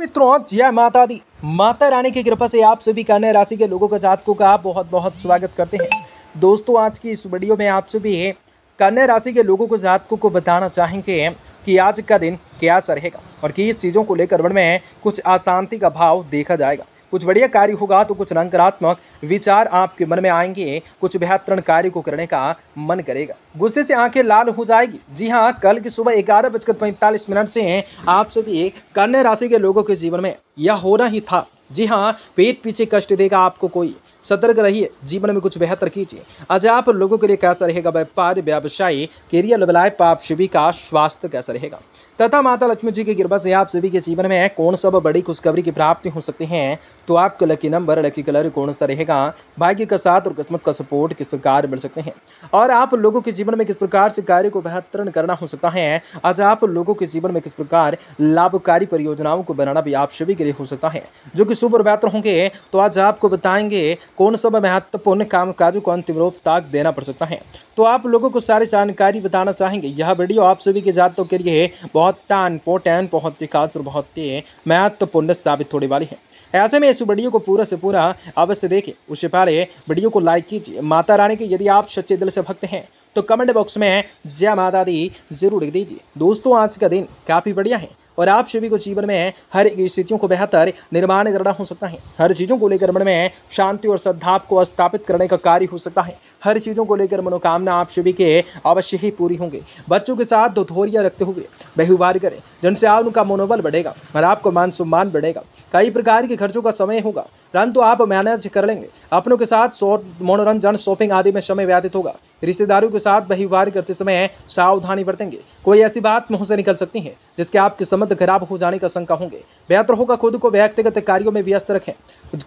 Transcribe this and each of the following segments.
मित्रों जय माता दी माता रानी की कृपा से आप सभी कन्या राशि के लोगों का जातकों का बहुत बहुत स्वागत करते हैं दोस्तों आज की इस वीडियो में आप सभी कन्या राशि के लोगों को जातकों को बताना चाहेंगे कि आज का दिन क्या रहेगा और किस चीज़ों को लेकर मन में कुछ अशांति का भाव देखा जाएगा कुछ बढ़िया कार्य होगा तो कुछ नकारात्मक विचार आपके मन में आएंगे कुछ बेहतर कार्य को करने का मन करेगा गुस्से से आंखें लाल हो जाएगी जी हाँ कल की सुबह ग्यारह बजकर पैंतालीस मिनट से आप सभी कन्या राशि के लोगों के जीवन में यह होना ही था जी हाँ पेट पीछे कष्ट देगा आपको कोई सतर्क रहिए जीवन में कुछ बेहतर कीजिए आज आप लोगों के लिए कैसा रहेगा व्यापार व्यवसायी कैरियर लबलाय पाप शिवी का स्वास्थ्य कैसा रहेगा तथा माता लक्ष्मी जी की कृपा से आप सभी के जीवन में कौन सब बड़ी खुशखबरी की प्राप्ति हो सकती है तो आपका लकी नंबर लकी कलर कौन सा रहेगा भाग्य का साथ और किस्मत का सपोर्ट किस प्रकार मिल सकते हैं और आप लोगों के जीवन में किस प्रकार से कार्य को बेहतर करना हो सकता है आज आप लोगों के जीवन में किस प्रकार लाभकारी परियोजनाओं को बनाना भी आप सभी के लिए हो सकता है जो कि शुभ और बेहतर होंगे तो आज आपको बताएंगे कौन सब महत्वपूर्ण काम काज को अंतिम रूप तक देना पड़ सकता है तो आप लोगों को सारी जानकारी बताना चाहेंगे यह वीडियो आप सभी के जातों के लिए बहुत इंपोर्टेंट बहुत ही खास और बहुत ही महत्वपूर्ण साबित होने वाली है ऐसे में इस वीडियो को पूरा से पूरा अवश्य देखें उससे पहले वीडियो को लाइक कीजिए माता रानी के यदि आप सच्चे दिल से भक्त हैं तो कमेंट बॉक्स में जय माता दी जरूर लिख दीजिए दोस्तों आज का दिन काफ़ी बढ़िया है और आप सभी को जीवन में हर एक स्थितियों को बेहतर निर्माण करना हो सकता है हर चीज़ों को लेकर मन में शांति और सद्भाव को स्थापित करने का कार्य हो सकता है हर चीज़ों को लेकर मनोकामना आप सभी के अवश्य ही पूरी होंगे बच्चों के साथ दोधोरियाँ रखते हुए व्यवहार करें जिनसे आप उनका मनोबल बढ़ेगा और आपको मान सम्मान बढ़ेगा कई प्रकार के खर्चों का समय होगा परंतु तो आप मैनेज कर लेंगे अपनों के साथ मनोरंजन शॉपिंग आदि में समय व्यतीत होगा रिश्तेदारों के साथ व्यवहार करते समय सावधानी बरतेंगे कोई ऐसी बात मुंह से निकल सकती है जिसके आपके समझ हालत खराब हो जाने का शंका होंगे बेहतर होगा खुद को व्यक्तिगत कार्यों में व्यस्त रखें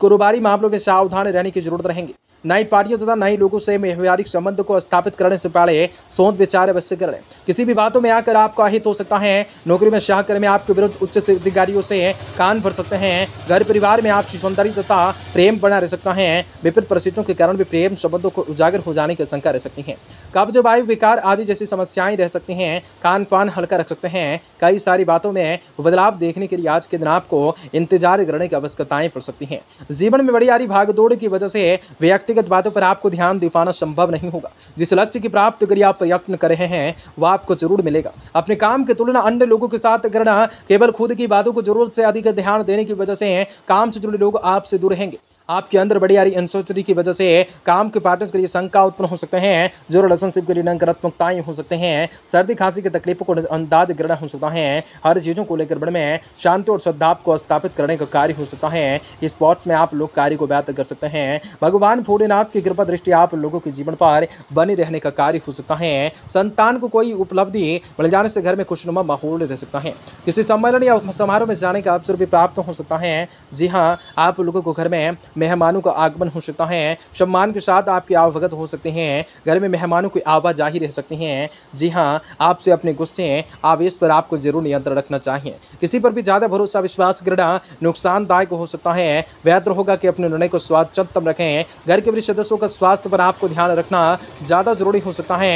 कारोबारी मामलों में सावधान रहने की जरूरत रहेंगी न ही पार्टियों तथा न ही लोगों से व्यवहारिक संबंध को स्थापित करने से पहले सोच विचार अवश्य कर लें किसी भी बातों में आकर आपका हित हो सकता है नौकरी में शाहकर में आपके विरुद्ध उच्च अधिकारियों से कान भर सकते हैं घर परिवार में आपसी सौंदर्य तथा प्रेम बना रह सकता है विपरीत परिस्थितियों के कारण भी प्रेम संबंधों को उजागर हो जाने की आशंका रह सकती है कब्ज वायु विकार आदि जैसी समस्याएं रह सकती हैं कान पान हल्का रख सकते हैं कई सारी बातों में बदलाव देखने के लिए आज के दिन आपको इंतजार करने की आवश्यकताएं पड़ सकती हैं जीवन में बड़ी आरी भागदौड़ की वजह से व्यक्ति व्यक्तिगत बातों पर आपको ध्यान दे पाना संभव नहीं होगा जिस लक्ष्य की प्राप्त करिए आप प्रयत्न कर रहे हैं वह आपको जरूर मिलेगा अपने काम की तुलना अन्य लोगों के साथ करना केवल खुद की बातों को जरूरत से अधिक ध्यान देने की वजह से काम से जुड़े लोग आपसे दूर रहेंगे आपके अंदर बड़ी आ रही अनसोचरी की वजह से काम के पार्टनर्स के लिए शंका उत्पन्न हो सकते हैं जो रिलेशनशिप के लिए नकारात्मकताएं हो सकते हैं सर्दी खांसी की तकलीफों को अंदाज ग्रहण हो सकता है हर चीज़ों को लेकर बढ़ में शांति और श्रद्धा को स्थापित करने का कार्य हो सकता है स्पोर्ट्स में आप लोग कार्य को बेहतर कर सकते हैं भगवान भोलेनाथ की कृपा दृष्टि आप लोगों के जीवन पर बने रहने का कार्य हो सकता है संतान को कोई उपलब्धि मिल जाने से घर में खुशनुमा माहौल रह सकता है किसी सम्मेलन या समारोह में जाने का अवसर भी प्राप्त हो सकता है जी हाँ आप लोगों को घर में मेहमानों का आगमन हो सकता है सम्मान के साथ आपकी आवभगत हो सकते हैं घर में मेहमानों की आवाजाही रह सकती हैं जी हाँ आपसे अपने गुस्से आवेश पर आपको जरूर नियंत्रण रखना चाहिए किसी पर भी ज़्यादा भरोसा विश्वास करना नुकसानदायक हो सकता है बेहतर होगा कि अपने निर्णय को स्वास्थ्यतम रखें घर के वरिष्ठ सदस्यों का स्वास्थ्य पर आपको ध्यान रखना ज़्यादा जरूरी हो सकता है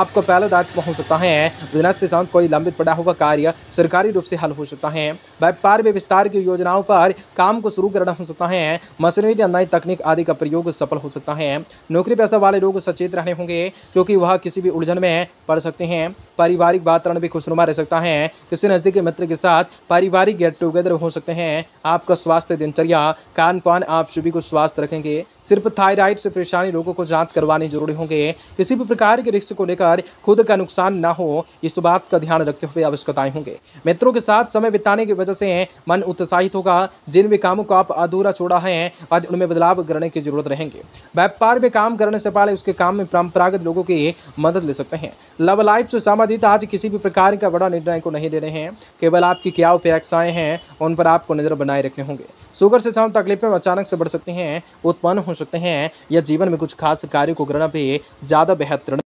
आपको पहला दायित्व हो सकता है विनत से साथ कोई लंबित पड़ा हुआ कार्य सरकारी रूप से हल हो सकता है व्यापार में विस्तार की योजनाओं पर काम को शुरू करना हो सकता है मसले यूनिट या नई तकनीक आदि का प्रयोग सफल हो सकता है नौकरी पैसा वाले लोग सचेत रहने होंगे क्योंकि वह किसी भी उलझन में पड़ सकते हैं पारिवारिक वातावरण भी खुशनुमा रह सकता है किसी नज़दीकी मित्र के साथ पारिवारिक गेट टुगेदर हो सकते हैं आपका स्वास्थ्य दिनचर्या कान पान आप सभी को स्वास्थ्य रखेंगे सिर्फ थायराइड से परेशानी लोगों को जांच करवाने जरूरी होंगे किसी भी प्रकार के रिस्क को लेकर खुद का नुकसान ना हो इस बात का ध्यान रखते हुए आवश्यकताएं होंगे मित्रों के साथ समय बिताने की वजह से मन उत्साहित होगा जिन भी कामों को आप अधूरा छोड़ा है आज उनमें बदलाव करने की जरूरत रहेंगे व्यापार में काम करने से पहले उसके काम में परंपरागत लोगों की मदद ले सकते हैं लव लाइफ से संबंधित आज किसी भी प्रकार का बड़ा निर्णय को नहीं ले रहे हैं केवल आपकी क्या अपेक्षाएँ हैं उन पर आपको नज़र बनाए रखने होंगे शुगर से संबंध तकलीफें अचानक से बढ़ सकती हैं उत्पन्न हो सकते हैं या जीवन में कुछ खास कार्य को करना भी ज़्यादा बेहतर